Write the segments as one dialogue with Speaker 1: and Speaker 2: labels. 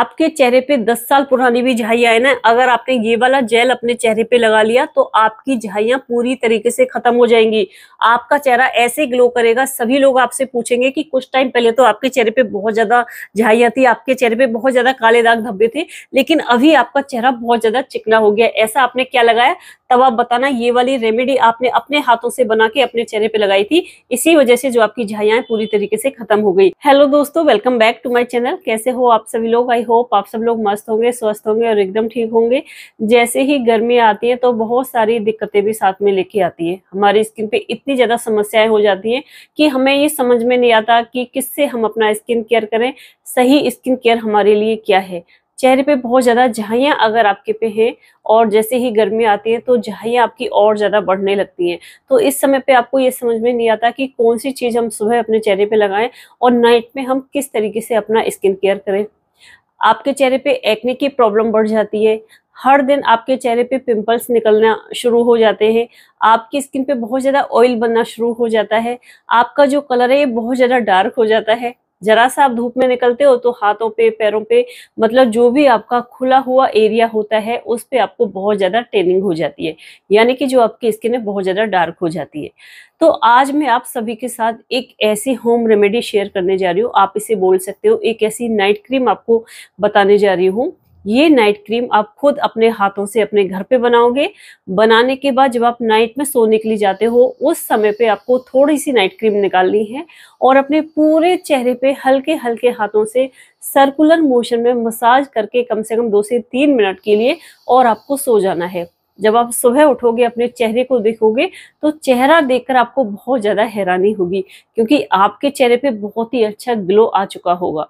Speaker 1: आपके चेहरे पे 10 साल पुरानी भी झाइया है ना अगर आपने ये वाला जेल अपने चेहरे पे लगा लिया तो आपकी झाइया पूरी तरीके से खत्म हो जाएंगी आपका चेहरा ऐसे ग्लो करेगा सभी लोग आपसे पूछेंगे कि कुछ टाइम पहले तो आपके चेहरे पे बहुत ज्यादा झाइया थी आपके चेहरे पे बहुत ज्यादा काले दाग धब्बे थे लेकिन अभी आपका चेहरा बहुत ज्यादा चिकना हो गया ऐसा आपने क्या लगाया तब आप बताना ये वाली रेमेडी आपने अपने हाथों से बना के अपने चेहरे पे लगाई थी इसी वजह से जो आपकी झाइया पूरी तरीके से खत्म हो गई हेलो दोस्तों welcome back to my channel कैसे हो आप सभी लोग आई होप आप सब लोग मस्त होंगे स्वस्थ होंगे और एकदम ठीक होंगे जैसे ही गर्मी आती है तो बहुत सारी दिक्कतें भी साथ में लेके आती है हमारी स्किन पे इतनी ज़्यादा समस्याएं हो जाती हैं कि हमें ये समझ में नहीं आता कि किससे हम अपना स्किन केयर करें सही स्किन केयर हमारे लिए क्या है चेहरे पे बहुत ज़्यादा झाइयाँ अगर आपके पे हैं और जैसे ही गर्मी आती है तो झाइयाँ आपकी और ज़्यादा बढ़ने लगती हैं तो इस समय पे आपको ये समझ में नहीं आता कि कौन सी चीज़ हम सुबह अपने चेहरे पे लगाएं और नाइट में हम किस तरीके से अपना स्किन केयर करें आपके चेहरे पे एक्ने की प्रॉब्लम बढ़ जाती है हर दिन आपके चेहरे पे पिंपल्स निकलना शुरू हो जाते हैं आपकी स्किन पे बहुत ज़्यादा ऑयल बनना शुरू हो जाता है आपका जो कलर है ये बहुत ज़्यादा डार्क हो जाता है जरा सा आप धूप में निकलते हो तो हाथों पे पैरों पे मतलब जो भी आपका खुला हुआ एरिया होता है उस पर आपको बहुत ज़्यादा टेनिंग हो जाती है यानी कि जो आपकी स्किन है बहुत ज़्यादा डार्क हो जाती है तो आज मैं आप सभी के साथ एक ऐसी होम रेमेडी शेयर करने जा रही हूँ आप इसे बोल सकते हो एक ऐसी नाइट क्रीम आपको बताने जा रही हूँ ये नाइट क्रीम आप खुद अपने हाथों से अपने घर पे बनाओगे बनाने के बाद जब आप नाइट में सोने के लिए जाते हो उस समय पे आपको थोड़ी सी नाइट क्रीम निकालनी है और अपने पूरे चेहरे पे हल्के हल्के हाथों से सर्कुलर मोशन में मसाज करके कम से कम दो से तीन मिनट के लिए और आपको सो जाना है जब आप सुबह उठोगे अपने चेहरे को देखोगे तो चेहरा देखकर आपको बहुत ज़्यादा हैरानी होगी क्योंकि आपके चेहरे पे बहुत ही अच्छा ग्लो आ चुका होगा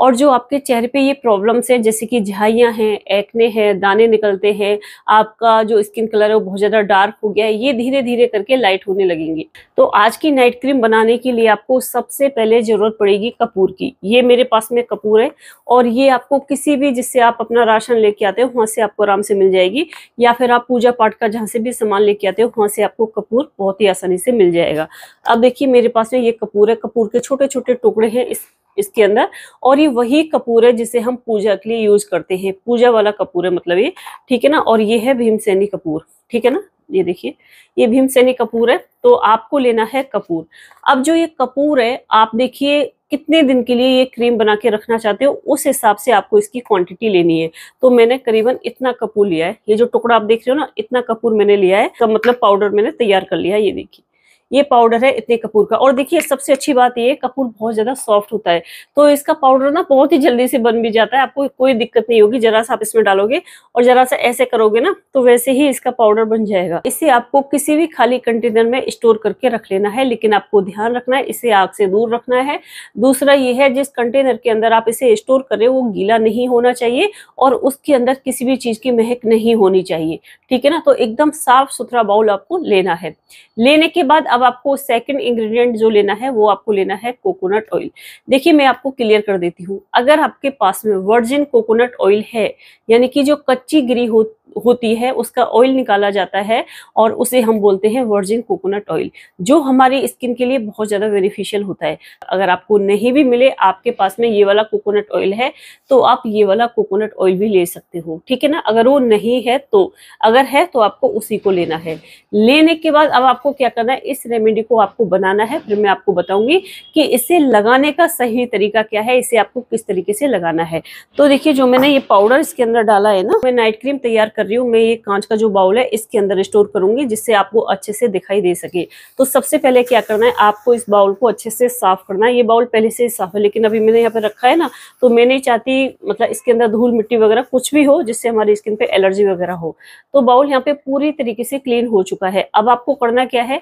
Speaker 1: और जो आपके चेहरे पे ये प्रॉब्लम्स है जैसे कि झाइयाँ हैं एक्ने हैं दाने निकलते हैं आपका जो स्किन कलर है वो बहुत ज़्यादा डार्क हो गया है ये धीरे धीरे करके लाइट होने लगेंगे तो आज की नाइट क्रीम बनाने के लिए आपको सबसे पहले ज़रूरत पड़ेगी कपूर की ये मेरे पास में कपूर है और ये आपको किसी भी जिससे आप अपना राशन लेके आते हो वहाँ से आपको आराम से मिल जाएगी या फिर आप पूजा पाठ का जहाँ से भी सामान लेके आते हो वहाँ से आपको कपूर बहुत ही आसानी से मिल जाएगा अब देखिए मेरे पास में ये कपूर है कपूर के छोटे छोटे टुकड़े हैं इस इसके अंदर और ये वही कपूर है जिसे हम पूजा के लिए यूज करते हैं पूजा वाला कपूर है मतलब ये ठीक है ना और ये है भीमसेनी कपूर ठीक है ना ये देखिए ये भीमसेनी कपूर है तो आपको लेना है कपूर अब जो ये कपूर है आप देखिए कितने दिन के लिए ये क्रीम बना के रखना चाहते हो उस हिसाब से आपको इसकी क्वांटिटी लेनी है तो मैंने करीबन इतना कपूर लिया है ये जो टुकड़ा आप देख रहे हो ना इतना कपूर मैंने लिया है तो मतलब पाउडर मैंने तैयार कर लिया है ये देखिए ये पाउडर है इतने कपूर का और देखिए सबसे अच्छी बात ये कपूर बहुत ज्यादा सॉफ्ट होता है तो इसका पाउडर ना बहुत ही जल्दी से बन भी जाता है आपको कोई दिक्कत नहीं होगी जरा सा आप इसमें डालोगे और जरा सा ऐसे करोगे ना तो वैसे ही इसका पाउडर बन जाएगा इसे आपको किसी भी खाली कंटेनर में स्टोर करके रख लेना है लेकिन आपको ध्यान रखना है इसे आग से दूर रखना है दूसरा ये है जिस कंटेनर के अंदर आप इसे स्टोर कर रहे हो वो गीला नहीं होना चाहिए और उसके अंदर किसी भी चीज की महक नहीं होनी चाहिए ठीक है ना तो एकदम साफ सुथरा बाउल आपको लेना है लेने के बाद अब आपको सेकंड इंग्रेडिएंट जो लेना है वो आपको लेना है कोकोनट ऑयल देखिए मैं आपको क्लियर कर देती हूँ अगर आपके पास में वर्जिन कोकोनट ऑयल है यानी कि जो कच्ची गिरी होती होती है उसका ऑयल निकाला जाता है और उसे हम बोलते हैं वर्जिन कोकोनट ऑयल जो हमारी स्किन के लिए बहुत ज़्यादा बेनिफिशियल होता है अगर आपको नहीं भी मिले आपके पास में ये वाला कोकोनट ऑयल है तो आप ये वाला कोकोनट ऑयल भी ले सकते हो ठीक है ना अगर वो नहीं है तो अगर है तो आपको उसी को लेना है लेने के बाद अब आपको क्या करना है इस रेमेडी को आपको बनाना है फिर मैं आपको बताऊंगी कि इसे लगाने का सही तरीका क्या है इसे आपको किस तरीके से लगाना है तो देखिए जो मैंने ये पाउडर इसके अंदर डाला है ना मैं नाइट क्रीम तैयार कर रही हूँ मैं ये कांच का जो बाउल है इसके अंदर स्टोर करूंगी जिससे आपको अच्छे से दिखाई दे सके तो सबसे पहले क्या करना है आपको इस बाउल को अच्छे से साफ करना है ये बाउल पहले से ही साफ है लेकिन अभी मैंने यहाँ पर रखा है ना तो मैं नहीं चाहती मतलब इसके अंदर धूल मिट्टी वगैरह कुछ भी हो जिससे हमारी स्किन पर एलर्जी वगैरह हो तो बाउल यहाँ पे पूरी तरीके से क्लीन हो चुका है अब आपको करना क्या है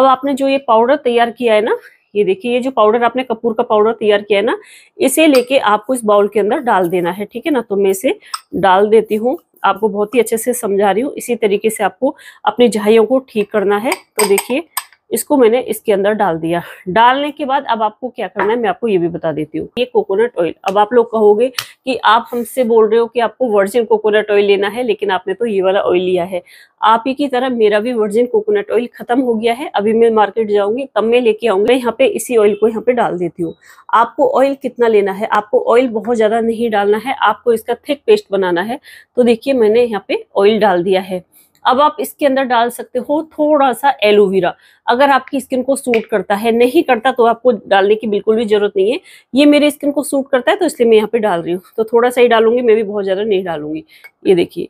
Speaker 1: अब आपने जो ये पाउडर तैयार किया है ना ये देखिए ये जो पाउडर आपने कपूर का पाउडर तैयार किया है ना इसे लेके आपको इस बाउल के अंदर डाल देना है ठीक है ना तो मैं इसे डाल देती हूँ आपको बहुत ही अच्छे से समझा रही हूँ इसी तरीके से आपको अपनी झाइयों को ठीक करना है तो देखिए इसको मैंने इसके अंदर डाल दिया डालने के बाद अब आपको क्या करना है मैं आपको ये भी बता देती हूँ ये कोकोनट ऑयल अब आप लोग कहोगे कि आप हमसे बोल रहे हो कि आपको वर्जिन कोकोनट ऑयल लेना है लेकिन आपने तो ये वाला ऑयल लिया है आप ही की तरह मेरा भी वर्जिन कोकोनट ऑयल खत्म हो गया है अभी मैं मार्केट जाऊंगी तब मैं लेके आऊंगा यहाँ पे इसी ऑयल को यहाँ पे डाल देती हूँ आपको ऑयल कितना लेना है आपको ऑयल बहुत ज्यादा नहीं डालना है आपको इसका थिक पेस्ट बनाना है तो देखिए मैंने यहाँ पे ऑयल डाल दिया है अब आप इसके अंदर डाल सकते हो थोड़ा सा एलोवेरा अगर आपकी स्किन को सूट करता है नहीं करता तो आपको डालने की बिल्कुल भी जरूरत नहीं है ये मेरे स्किन को सूट करता है तो इसलिए मैं यहाँ पे डाल रही हूँ तो थोड़ा सा ही डालूंगी मैं भी बहुत ज़्यादा नहीं डालूंगी ये देखिए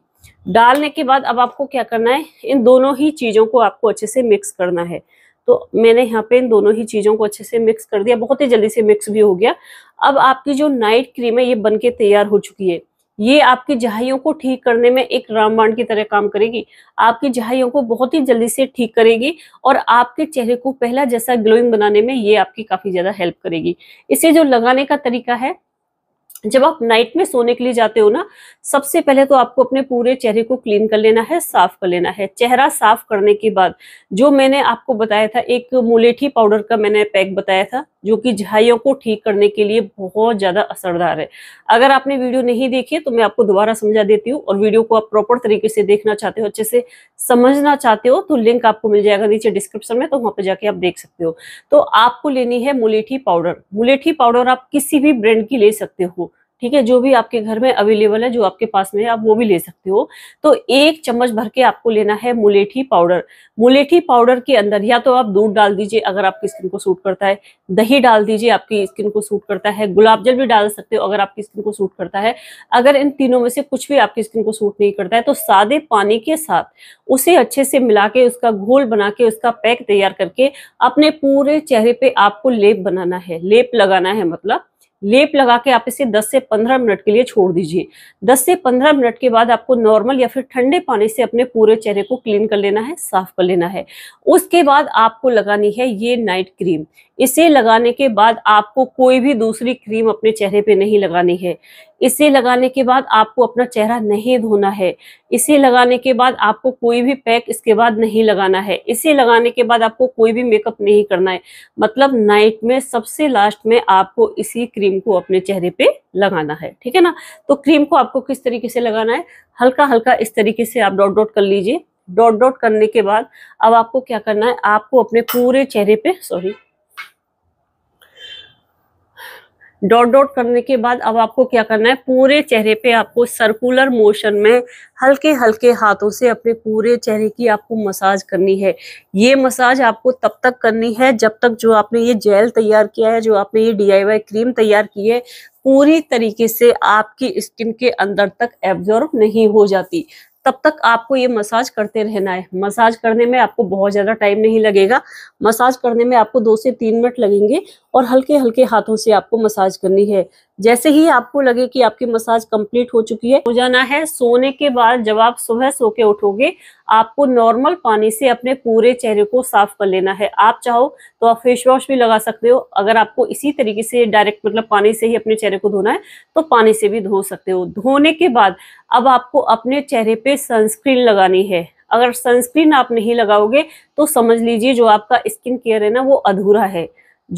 Speaker 1: डालने के बाद अब आपको क्या करना है इन दोनों ही चीज़ों को आपको अच्छे से मिक्स करना है तो मैंने यहाँ पे इन दोनों ही चीज़ों को अच्छे से मिक्स कर दिया बहुत ही जल्दी से मिक्स भी हो गया अब आपकी जो नाइट क्रीम है ये बन के तैयार हो चुकी है ये आपकी जहाइयों को ठीक करने में एक रामबाण की तरह काम करेगी आपकी जहाइयों को बहुत ही जल्दी से ठीक करेगी और आपके चेहरे को पहला जैसा ग्लोइंग बनाने में ये आपकी काफी ज्यादा हेल्प करेगी इसे जो लगाने का तरीका है जब आप नाइट में सोने के लिए जाते हो ना सबसे पहले तो आपको अपने पूरे चेहरे को क्लीन कर लेना है साफ कर लेना है चेहरा साफ करने के बाद जो मैंने आपको बताया था एक मुलेठी पाउडर का मैंने पैक बताया था जो कि झाइयों को ठीक करने के लिए बहुत ज़्यादा असरदार है अगर आपने वीडियो नहीं देखी तो मैं आपको दोबारा समझा देती हूँ और वीडियो को आप प्रॉपर तरीके से देखना चाहते हो अच्छे से समझना चाहते हो तो लिंक आपको मिल जाएगा नीचे डिस्क्रिप्शन में तो वहां पर जाके आप देख सकते हो तो आपको लेनी है मुलेठी पाउडर मुलेठी पाउडर आप किसी भी ब्रांड की ले सकते हो ठीक है जो भी आपके घर में अवेलेबल है जो आपके पास में है आप वो भी ले सकते हो तो एक चम्मच भर के आपको लेना है मुलेठी पाउडर मुलेठी पाउडर के अंदर या तो आप दूध डाल दीजिए अगर आपकी स्किन को सूट करता है दही डाल दीजिए आपकी स्किन को सूट करता है गुलाब जल भी डाल सकते हो अगर आपकी स्किन को सूट करता है अगर इन तीनों में से कुछ भी आपकी स्किन को सूट नहीं करता है तो सादे पानी के साथ उसे अच्छे से मिला के उसका घोल बना के उसका पैक तैयार करके अपने पूरे चेहरे पे आपको लेप बनाना है लेप लगाना है मतलब लेप लगा के आप इसे 10 से 15 मिनट के लिए छोड़ दीजिए 10 से 15 मिनट के बाद आपको नॉर्मल या फिर ठंडे पानी से अपने पूरे चेहरे को क्लीन कर लेना है साफ कर लेना है उसके बाद आपको लगानी है ये नाइट क्रीम इसे लगाने के बाद आपको कोई भी दूसरी क्रीम अपने चेहरे पे नहीं लगानी है इसे लगाने के बाद आपको अपना चेहरा नहीं धोना है इसे लगाने के बाद आपको कोई भी पैक इसके बाद नहीं लगाना है इसे लगाने के बाद आपको कोई भी मेकअप नहीं करना है मतलब नाइट में सबसे लास्ट में आपको इसी क्रीम को अपने चेहरे पे लगाना है ठीक है ना तो क्रीम को आपको किस तरीके से लगाना है हल्का हल्का इस तरीके से आप डॉट डॉट कर लीजिए डॉट डॉट करने के बाद अब आपको क्या करना है आपको अपने पूरे चेहरे पे सॉरी डॉट डॉट करने के बाद अब आपको क्या करना है पूरे चेहरे पे आपको सर्कुलर मोशन में हल्के हल्के हाथों से अपने पूरे चेहरे की आपको मसाज करनी है ये मसाज आपको तब तक करनी है जब तक जो आपने ये जेल तैयार किया है जो आपने ये डीआईवाई क्रीम तैयार की है पूरी तरीके से आपकी स्किन के अंदर तक एब्जॉर्ब नहीं हो जाती तब तक आपको ये मसाज करते रहना है मसाज करने में आपको बहुत ज़्यादा टाइम नहीं लगेगा मसाज करने में आपको दो से तीन मिनट लगेंगे और हल्के हल्के हाथों से आपको मसाज करनी है जैसे ही आपको लगे कि आपकी मसाज कंप्लीट हो चुकी है हो जाना है सोने के बाद जब आप सुबह सो के उठोगे आपको नॉर्मल पानी से अपने पूरे चेहरे को साफ कर लेना है आप चाहो तो आप फेस वॉश भी लगा सकते हो अगर आपको इसी तरीके से डायरेक्ट मतलब पानी से ही अपने चेहरे को धोना है तो पानी से भी धो सकते हो धोने के बाद अब आपको अपने चेहरे पे सनस्क्रीन लगानी है अगर सनस्क्रीन आप नहीं लगाओगे तो समझ लीजिए जो आपका स्किन केयर है ना वो अधूरा है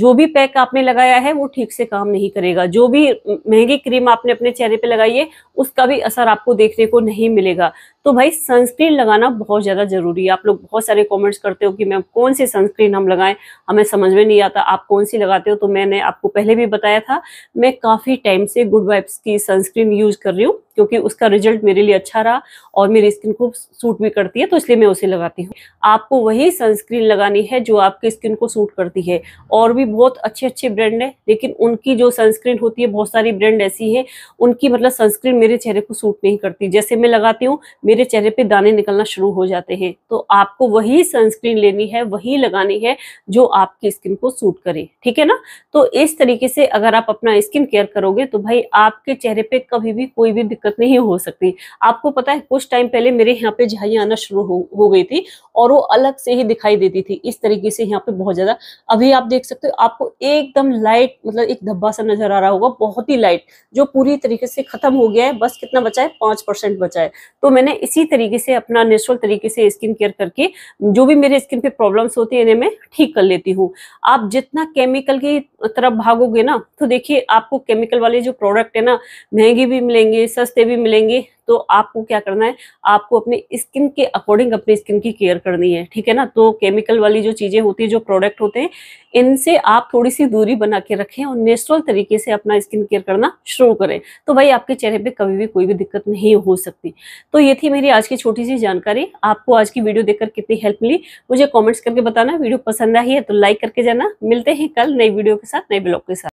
Speaker 1: जो भी पैक आपने लगाया है वो ठीक से काम नहीं करेगा जो भी महंगी क्रीम आपने अपने चेहरे पे लगाई है उसका भी असर आपको देखने को नहीं मिलेगा तो भाई सनस्क्रीन लगाना बहुत ज़्यादा ज़रूरी है आप लोग बहुत सारे कमेंट्स करते हो कि मैम कौन सी सनस्क्रीन हम लगाएं हमें समझ में नहीं आता आप कौन सी लगाते हो तो मैंने आपको पहले भी बताया था मैं काफ़ी टाइम से गुड वाइब्स की सनस्क्रीन यूज़ कर रही हूँ क्योंकि उसका रिजल्ट मेरे लिए अच्छा रहा और मेरी स्किन खूब सूट भी करती है तो इसलिए मैं उसे लगाती हूँ आपको वही सनस्क्रीन लगानी है जो आपकी स्किन को सूट करती है और भी बहुत अच्छे अच्छे ब्रांड है लेकिन उनकी जो सनस्क्रीन होती है बहुत सारी ब्रांड ऐसी है उनकी मतलब सनस्क्रीन मेरे चेहरे को सूट नहीं करती जैसे मैं लगाती हूँ मेरे चेहरे पे दाने निकलना शुरू हो जाते हैं तो आपको वही सनस्क्रीन लेनी है वही लगानी है जो आपकी स्किन को सूट करे ठीक है ना तो इस तरीके से अगर आप अपना स्किन केयर करोगे तो भाई आपके चेहरे पे कभी भी कोई भी दिक्कत नहीं हो सकती आपको पता है कुछ टाइम पहले मेरे यहाँ पे झाई आना शुरू हो, हो गई थी और वो अलग से ही दिखाई देती थी इस तरीके से यहाँ पे बहुत ज्यादा अभी आप देख सकते हो आपको एकदम लाइट मतलब एक धब्बा सा नजर आ रहा होगा बहुत ही लाइट जो पूरी तरीके से खत्म हो गया है बस कितना बचा है पांच परसेंट बचा है तो मैंने इसी तरीके से अपना नेचुरल तरीके से स्किन केयर करके जो भी मेरे स्किन पे प्रॉब्लम्स होती है इन्हें मैं ठीक कर लेती हूँ आप जितना केमिकल की तरफ भागोगे ना तो देखिए आपको केमिकल वाले जो प्रोडक्ट है ना महंगे भी मिलेंगे सस्ते भी मिलेंगे तो आपको क्या करना है आपको अपने स्किन के अकॉर्डिंग अपनी स्किन की केयर करनी है ठीक है ना तो केमिकल वाली जो चीज़ें होती है जो प्रोडक्ट होते हैं इनसे आप थोड़ी सी दूरी बना के रखें और नेचुरल तरीके से अपना स्किन केयर करना शुरू करें तो भाई आपके चेहरे पर कभी भी कोई भी दिक्कत नहीं हो सकती तो ये थी मेरी आज की छोटी सी जानकारी आपको आज की वीडियो देखकर कितनी हेल्प मिली मुझे कॉमेंट्स करके बताना वीडियो पसंद आई है तो लाइक करके जाना मिलते हैं कल नई वीडियो के साथ नए ब्लॉग के साथ